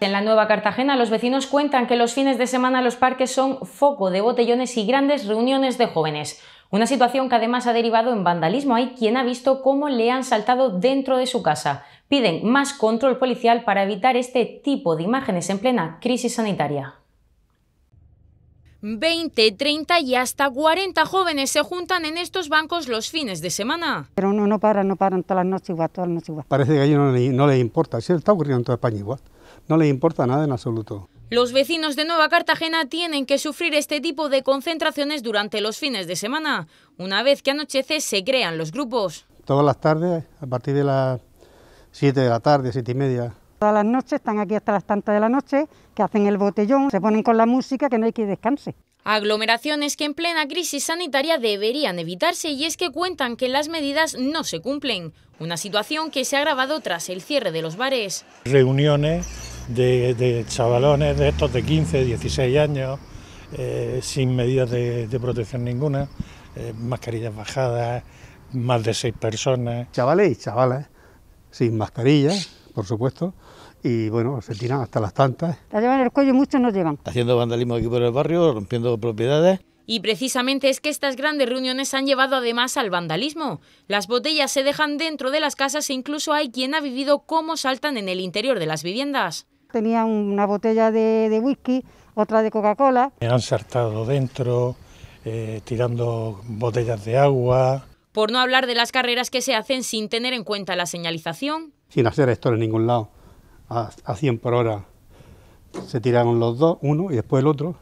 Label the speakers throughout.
Speaker 1: En la Nueva Cartagena, los vecinos cuentan que los fines de semana los parques son foco de botellones y grandes reuniones de jóvenes. Una situación que además ha derivado en vandalismo. Hay quien ha visto cómo le han saltado dentro de su casa. Piden más control policial para evitar este tipo de imágenes en plena crisis sanitaria. 20, 30 y hasta 40 jóvenes se juntan en estos bancos los fines de semana.
Speaker 2: Pero no, no paran, no paran todas las noches igual, todas las noches igual. Parece
Speaker 3: que a ellos no, les importa, si está ocurriendo en toda España igual no les importa nada en absoluto.
Speaker 1: Los vecinos de Nueva Cartagena tienen que sufrir este tipo de concentraciones durante los fines de semana. Una vez que anochece se crean los grupos.
Speaker 3: Todas las tardes, a partir de las 7 de la tarde, siete y
Speaker 2: media.
Speaker 1: Todas las noches están aquí
Speaker 2: hasta las tantas de la noche, que hacen el botellón, se ponen con la música que no hay que descanse.
Speaker 1: Aglomeraciones que en plena crisis sanitaria deberían evitarse y es que cuentan que las medidas no se cumplen, una situación que se ha agravado tras el cierre de los bares.
Speaker 4: Reuniones de, chavalones de estos de 15, 16 años, eh, sin medidas de, protección ninguna, eh, mascarillas bajadas, más de seis personas. Chavales y chavalas,
Speaker 3: sin mascarillas, por supuesto, y bueno, se tiran hasta las tantas.
Speaker 1: La llevan el cuello, y muchos no llevan.
Speaker 3: Haciendo vandalismo aquí por el barrio, rompiendo propiedades.
Speaker 1: Y precisamente es que estas grandes reuniones han llevado además al vandalismo. Las botellas se dejan dentro de las casas e incluso hay quien ha vivido cómo saltan en el interior de las viviendas.
Speaker 2: Tenía una botella de, whisky,
Speaker 1: otra de Coca-Cola.
Speaker 4: Me han saltado dentro, eh, tirando botellas de agua
Speaker 1: por no hablar de las carreras que se hacen sin tener en cuenta la señalización.
Speaker 3: Sin hacer esto en ningún lado, a, 100 por hora se tiraron los dos, uno y después el otro.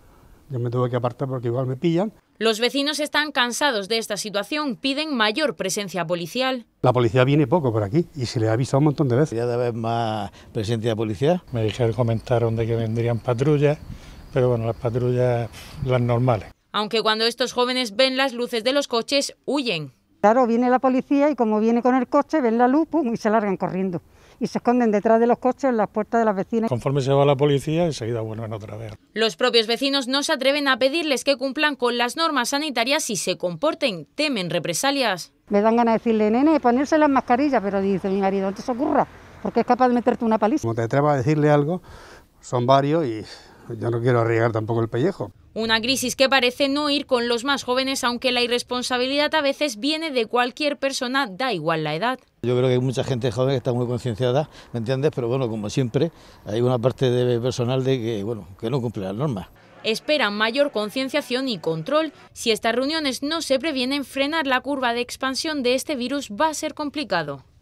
Speaker 3: Yo me tuve que apartar porque igual me pillan.
Speaker 1: Los vecinos están cansados de esta situación, piden mayor presencia policial.
Speaker 3: La policía viene poco por aquí y se le ha avisado un
Speaker 4: montón de veces. Ya debe más presencia policía. Me dijeron, comentaron de que vendrían patrullas, pero bueno, las patrullas las normales.
Speaker 1: Aunque cuando estos jóvenes ven las luces de los coches, huyen. Claro, viene la policía y como
Speaker 2: viene con el coche, ven la luz pum, y se largan corriendo. Y se esconden detrás de los coches en las puertas de las
Speaker 1: vecinas.
Speaker 4: Conforme se va la policía, enseguida vuelven otra
Speaker 2: vez.
Speaker 1: Los propios vecinos no se atreven a pedirles que cumplan con las normas sanitarias y se comporten, temen represalias.
Speaker 2: Me dan ganas de decirle, nene, ponerse las mascarillas, pero dice mi marido, no te ocurra,
Speaker 3: porque es capaz de meterte una paliza. Como te atrevas a decirle algo, son varios y pues ya no quiero arriesgar tampoco el pellejo.
Speaker 1: Una crisis que parece no ir con los más jóvenes, aunque la irresponsabilidad a veces viene de cualquier persona, da igual la edad.
Speaker 3: Yo creo que hay mucha gente joven que está muy concienciada, ¿me entiendes? Pero bueno, como siempre, hay una parte de personal de que, bueno, que no cumple las normas
Speaker 1: esperan mayor concienciación y control. Si estas reuniones no se previenen, frenar la curva de expansión de este virus va a ser complicado.